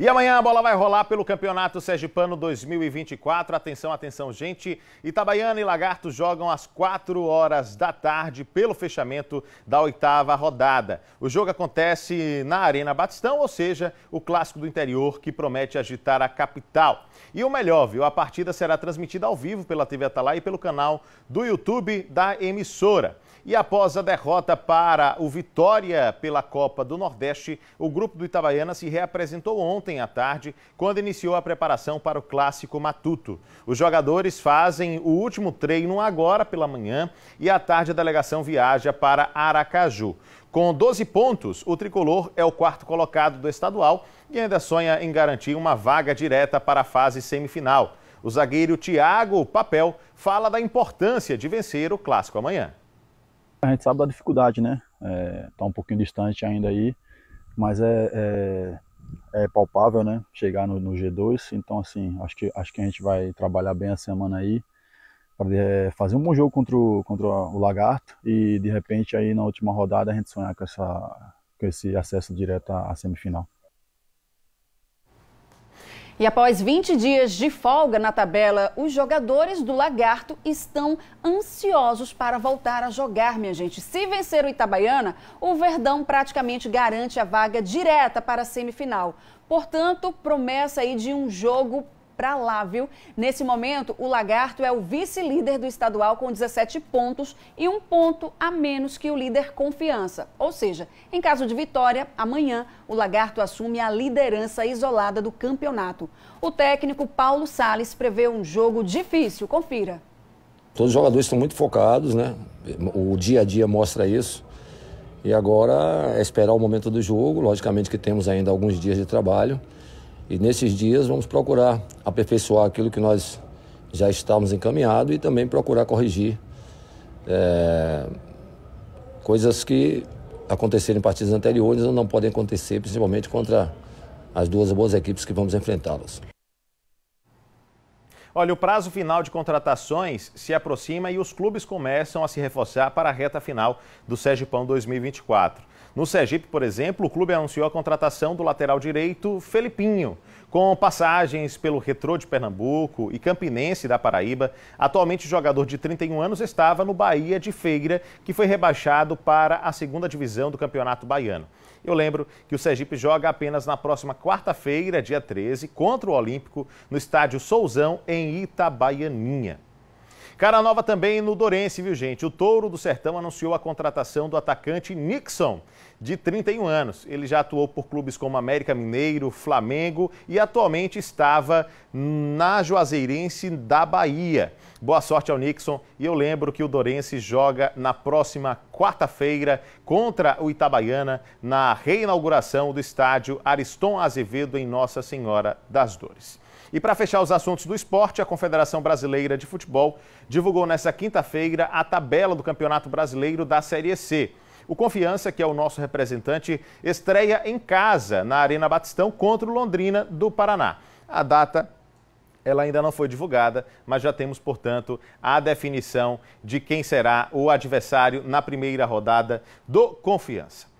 E amanhã a bola vai rolar pelo Campeonato Sergipano 2024. Atenção, atenção, gente. Itabaiana e Lagarto jogam às 4 horas da tarde pelo fechamento da oitava rodada. O jogo acontece na Arena Batistão, ou seja, o clássico do interior que promete agitar a capital. E o melhor, viu? A partida será transmitida ao vivo pela TV Atalaia e pelo canal do YouTube da emissora. E após a derrota para o Vitória pela Copa do Nordeste, o grupo do Itabaiana se reapresentou ontem à tarde, quando iniciou a preparação para o clássico matuto. Os jogadores fazem o último treino agora pela manhã e à tarde a delegação viaja para Aracaju. Com 12 pontos, o tricolor é o quarto colocado do estadual e ainda sonha em garantir uma vaga direta para a fase semifinal. O zagueiro Thiago Papel fala da importância de vencer o clássico amanhã. A gente sabe da dificuldade, né? É, tá um pouquinho distante ainda aí, mas é, é, é palpável, né? Chegar no, no, G2, então assim, acho que, acho que a gente vai trabalhar bem a semana aí para é, fazer um bom jogo contra o, contra o Lagarto e de repente aí na última rodada a gente sonhar com, essa, com esse acesso direto à semifinal. E após 20 dias de folga na tabela, os jogadores do Lagarto estão ansiosos para voltar a jogar, minha gente. Se vencer o Itabaiana, o Verdão praticamente garante a vaga direta para a semifinal. Portanto, promessa aí de um jogo para lá, viu? Nesse momento, o Lagarto é o vice-líder do estadual com 17 pontos e um ponto a menos que o líder Confiança. Ou seja, em caso de vitória, amanhã o Lagarto assume a liderança isolada do campeonato. O técnico Paulo Sales prevê um jogo difícil. Confira. Todos os jogadores estão muito focados, né? O dia a dia mostra isso. E agora é esperar o momento do jogo. Logicamente que temos ainda alguns dias de trabalho. E nesses dias vamos procurar aperfeiçoar aquilo que nós já estamos encaminhado e também procurar corrigir é, coisas que aconteceram em partidas anteriores ou não podem acontecer, principalmente contra as duas boas equipes que vamos enfrentá-las. Olha, o prazo final de contratações se aproxima e os clubes começam a se reforçar para a reta final do Sergipão 2024. No Sergipe, por exemplo, o clube anunciou a contratação do lateral direito Felipinho. Com passagens pelo Retrô de Pernambuco e Campinense da Paraíba, atualmente o jogador de 31 anos estava no Bahia de Feira, que foi rebaixado para a segunda divisão do Campeonato Baiano. Eu lembro que o Sergipe joga apenas na próxima quarta-feira, dia 13, contra o Olímpico, no estádio Souzão, em Itabaianinha. Cara nova também no Dorense, viu gente? O Touro do Sertão anunciou a contratação do atacante Nixon, de 31 anos. Ele já atuou por clubes como América Mineiro, Flamengo e atualmente estava na Juazeirense da Bahia. Boa sorte ao Nixon e eu lembro que o Dorense joga na próxima quarta-feira contra o Itabaiana na reinauguração do estádio Ariston Azevedo em Nossa Senhora das Dores. E para fechar os assuntos do esporte, a Confederação Brasileira de Futebol divulgou nesta quinta-feira a tabela do Campeonato Brasileiro da Série C. O Confiança, que é o nosso representante, estreia em casa, na Arena Batistão, contra o Londrina do Paraná. A data ela ainda não foi divulgada, mas já temos, portanto, a definição de quem será o adversário na primeira rodada do Confiança.